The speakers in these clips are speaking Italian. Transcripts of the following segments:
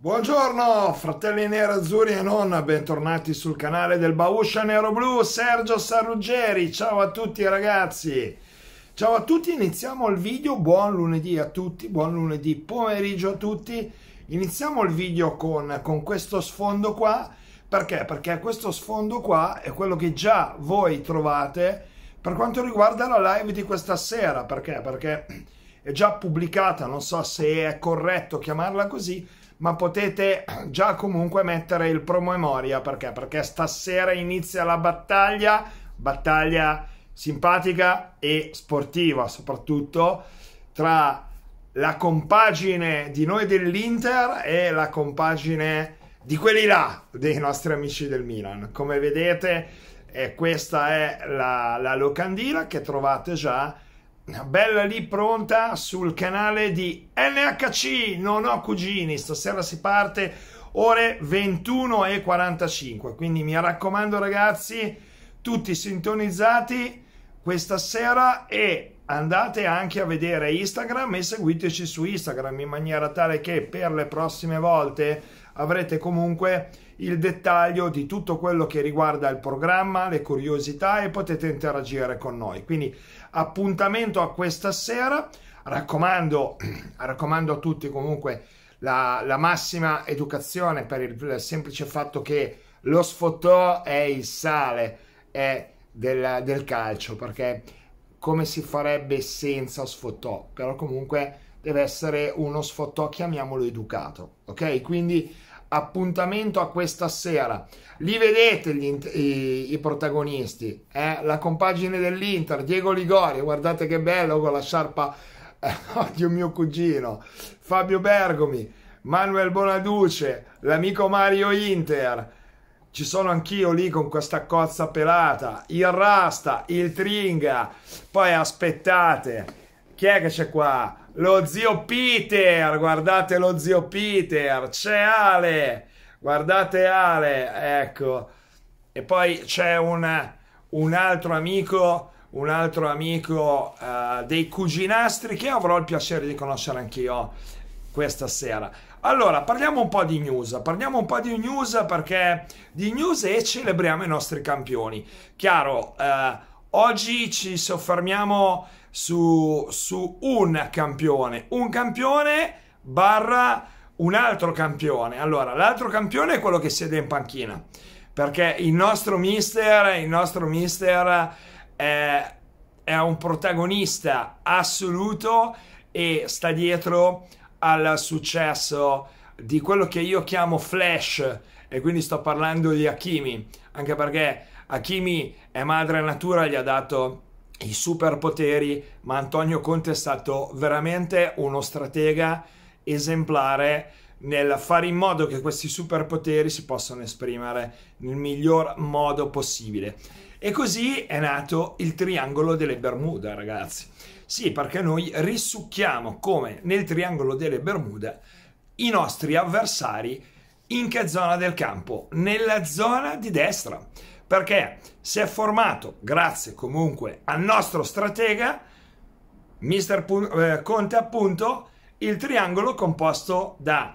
Buongiorno fratelli azzurri e nonna, bentornati sul canale del Bauscia Nero Blu, Sergio Sarruggeri, ciao a tutti ragazzi! Ciao a tutti, iniziamo il video, buon lunedì a tutti, buon lunedì pomeriggio a tutti, iniziamo il video con, con questo sfondo qua, perché? Perché questo sfondo qua è quello che già voi trovate per quanto riguarda la live di questa sera, perché? Perché è già pubblicata, non so se è corretto chiamarla così, ma potete già comunque mettere il promemoria perché? Perché stasera inizia la battaglia, battaglia simpatica e sportiva soprattutto tra la compagine di noi dell'Inter e la compagine di quelli là, dei nostri amici del Milan. Come vedete eh, questa è la, la locandina che trovate già bella lì pronta sul canale di NHC, non ho cugini, stasera si parte ore 21 e 45, quindi mi raccomando ragazzi, tutti sintonizzati questa sera e andate anche a vedere Instagram e seguiteci su Instagram in maniera tale che per le prossime volte avrete comunque il dettaglio di tutto quello che riguarda il programma, le curiosità e potete interagire con noi. Quindi appuntamento a questa sera, raccomando, raccomando a tutti comunque la, la massima educazione per il, il semplice fatto che lo sfottò è il sale è del, del, calcio perché come si farebbe senza sfottò però comunque deve essere uno sfottò chiamiamolo educato ok quindi appuntamento a questa sera. Li vedete gli, i, i, protagonisti, eh? la compagine dell'Inter, Diego Ligori, guardate che bello con la sciarpa eh, di un mio cugino, Fabio Bergomi, Manuel Bonaduce, l'amico Mario Inter. Ci sono anch'io lì con questa cozza pelata, il Rasta, il Tringa, poi aspettate, chi è che c'è qua? lo zio Peter, guardate lo zio Peter, c'è Ale, guardate Ale, ecco. E poi c'è un, un, altro amico, un altro amico uh, dei cuginastri che avrò il piacere di conoscere anch'io questa sera. Allora, parliamo un po' di news, parliamo un po' di news perché di news e celebriamo i nostri campioni. Chiaro, uh, oggi ci soffermiamo su, su un campione, un campione barra un altro campione. Allora, l'altro campione è quello che siede in panchina, perché il nostro mister, il nostro mister è, eh, è un protagonista assoluto e sta dietro al successo di quello che io chiamo flash e quindi sto parlando di Hakimi, anche perché Hakimi è madre natura gli ha dato i superpoteri, ma Antonio Conte è stato veramente uno stratega esemplare nel fare in modo che questi superpoteri si possano esprimere nel miglior modo possibile. E così è nato il triangolo delle Bermuda, ragazzi. Sì, perché noi risucchiamo come nel triangolo delle Bermuda i nostri avversari in che zona del campo? Nella zona di destra perché si è formato, grazie comunque al nostro stratega, mister eh, Conte appunto, il triangolo composto da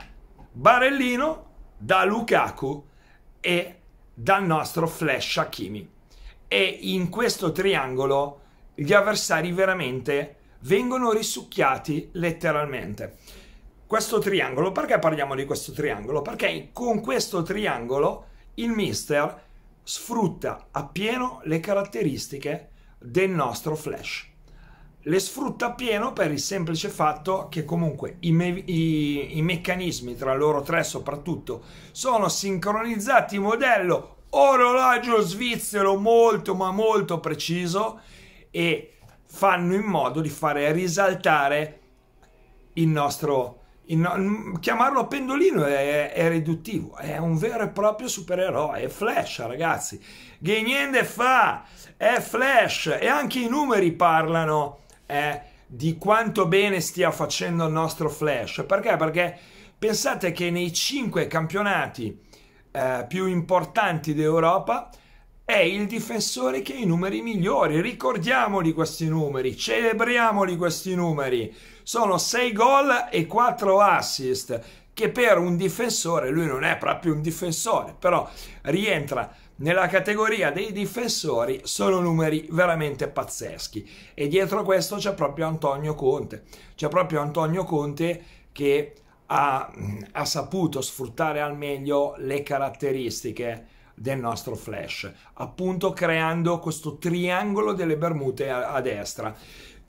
Barellino, da Lukaku e dal nostro Flash Hakimi. E in questo triangolo gli avversari veramente vengono risucchiati letteralmente. Questo triangolo, perché parliamo di questo triangolo? Perché con questo triangolo il mister sfrutta appieno le caratteristiche del nostro flash. Le sfrutta appieno per il semplice fatto che comunque i, me i, i meccanismi tra loro tre soprattutto sono sincronizzati modello orologio svizzero molto ma molto preciso e fanno in modo di fare risaltare il nostro in, mm, chiamarlo pendolino è, è, riduttivo, è un vero e proprio supereroe, è Flash ragazzi, che niente fa, è Flash e anche i numeri parlano eh, di quanto bene stia facendo il nostro Flash, perché? Perché pensate che nei cinque campionati eh, più importanti d'Europa è il difensore che ha i numeri migliori. Ricordiamoli questi numeri, celebriamoli questi numeri. Sono 6 gol e 4 assist, che per un difensore, lui non è proprio un difensore, però rientra nella categoria dei difensori, sono numeri veramente pazzeschi. E dietro questo c'è proprio Antonio Conte. C'è proprio Antonio Conte che ha, ha saputo sfruttare al meglio le caratteristiche del nostro flash, appunto creando questo triangolo delle Bermute a, a destra.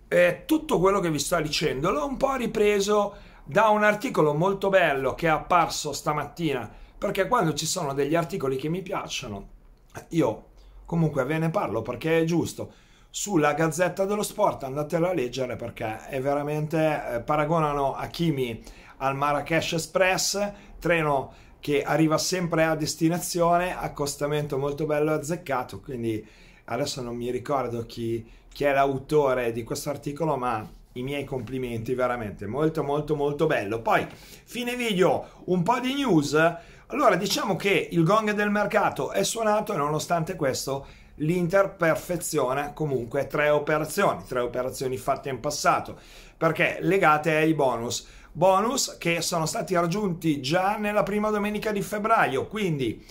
E eh, tutto quello che vi sto dicendo l'ho un po' ripreso da un articolo molto bello che è apparso stamattina, perché quando ci sono degli articoli che mi piacciono, io comunque ve ne parlo perché è giusto. Sulla Gazzetta dello Sport andatelo a leggere perché è veramente eh, paragonano Hakimi al Marrakesh Express, treno che arriva sempre a destinazione, accostamento molto bello azzeccato, quindi adesso non mi ricordo chi, chi è l'autore di questo articolo, ma i miei complimenti, veramente molto molto molto bello. Poi, fine video, un po' di news. Allora, diciamo che il gong del mercato è suonato e nonostante questo l'Inter perfeziona comunque tre operazioni, tre operazioni fatte in passato, perché legate ai bonus bonus che sono stati raggiunti già nella prima domenica di febbraio. Quindi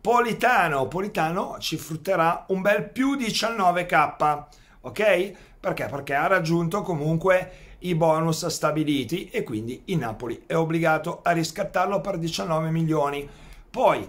Politano, Politano ci frutterà un bel più 19k, ok? Perché? Perché ha raggiunto comunque i bonus stabiliti e quindi il Napoli è obbligato a riscattarlo per 19 milioni. Poi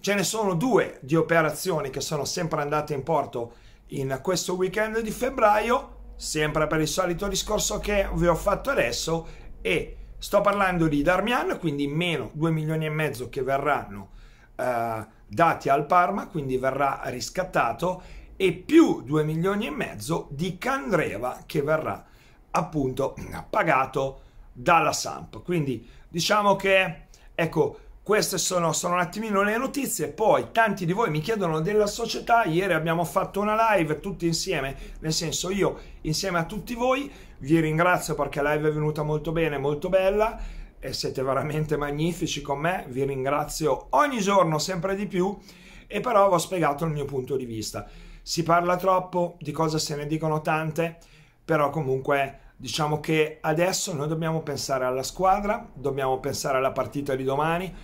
ce ne sono due di operazioni che sono sempre andate in porto in questo weekend di febbraio, sempre per il solito discorso che vi ho fatto adesso e sto parlando di Darmian, quindi meno 2 milioni e mezzo che verranno eh, dati al Parma, quindi verrà riscattato, e più 2 milioni e mezzo di Candreva che verrà appunto pagato dalla Samp. Quindi diciamo che, ecco, queste sono, sono un attimino le notizie, poi tanti di voi mi chiedono della società, ieri abbiamo fatto una live tutti insieme, nel senso io insieme a tutti voi, vi ringrazio perché la live è venuta molto bene, molto bella, e siete veramente magnifici con me, vi ringrazio ogni giorno sempre di più e però vi ho spiegato il mio punto di vista. Si parla troppo, di cose se ne dicono tante, però comunque diciamo che adesso noi dobbiamo pensare alla squadra, dobbiamo pensare alla partita di domani,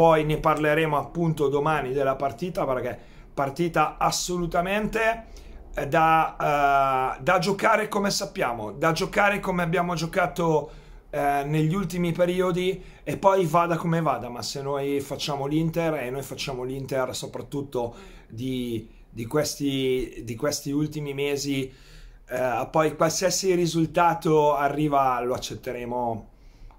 poi ne parleremo appunto domani della partita perché partita assolutamente eh, da, uh, da giocare come sappiamo, da giocare come abbiamo giocato eh, negli ultimi periodi e poi vada come vada, ma se noi facciamo l'Inter e noi facciamo l'Inter soprattutto di, di, questi, di questi ultimi mesi, eh, poi qualsiasi risultato arriva lo accetteremo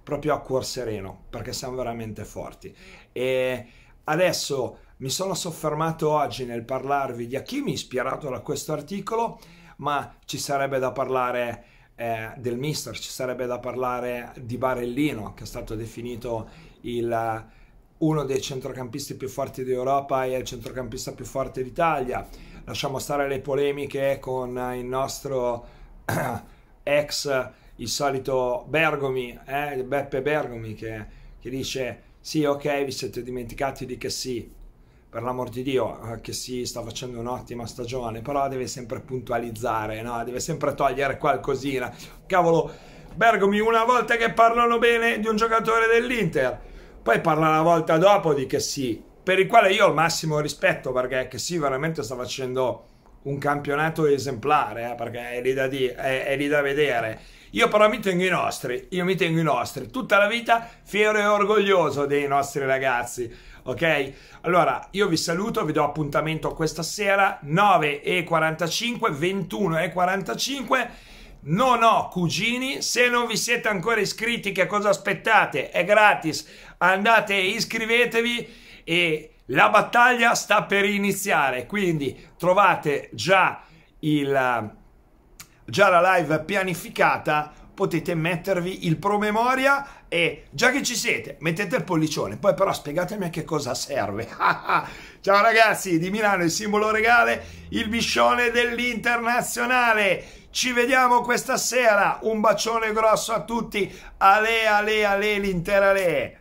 proprio a cuor sereno, perché siamo veramente forti. E adesso mi sono soffermato oggi nel parlarvi di Hakimi, ispirato da questo articolo, ma ci sarebbe da parlare eh, del mister, ci sarebbe da parlare di Barellino, che è stato definito il, eh, uno dei centrocampisti più forti d'Europa e il centrocampista più forte d'Italia. Lasciamo stare le polemiche con il nostro ex il solito Bergomi, eh, Beppe Bergomi che, che, dice sì ok vi siete dimenticati di che sì, per l'amor di Dio eh, che sì sta facendo un'ottima stagione, però deve sempre puntualizzare, no? deve sempre togliere qualcosina. Cavolo, Bergomi una volta che parlano bene di un giocatore dell'Inter, poi parla la volta dopo di che sì, per il quale io ho il massimo rispetto perché che sì veramente sta facendo un campionato esemplare, eh, perché è lì, da di, è, è lì da vedere. Io però mi tengo i nostri, io mi tengo i nostri, tutta la vita fiero e orgoglioso dei nostri ragazzi, ok? Allora, io vi saluto, vi do appuntamento questa sera, 9.45, 21.45, non ho cugini, se non vi siete ancora iscritti che cosa aspettate? È gratis, andate iscrivetevi e la battaglia sta per iniziare, quindi trovate già, il, già la live pianificata, potete mettervi il promemoria e già che ci siete mettete il pollicione, poi però spiegatemi a che cosa serve. Ciao ragazzi, di Milano il simbolo regale, il biscione dell'internazionale. Ci vediamo questa sera, un bacione grosso a tutti, ale ale ale l'intera ale.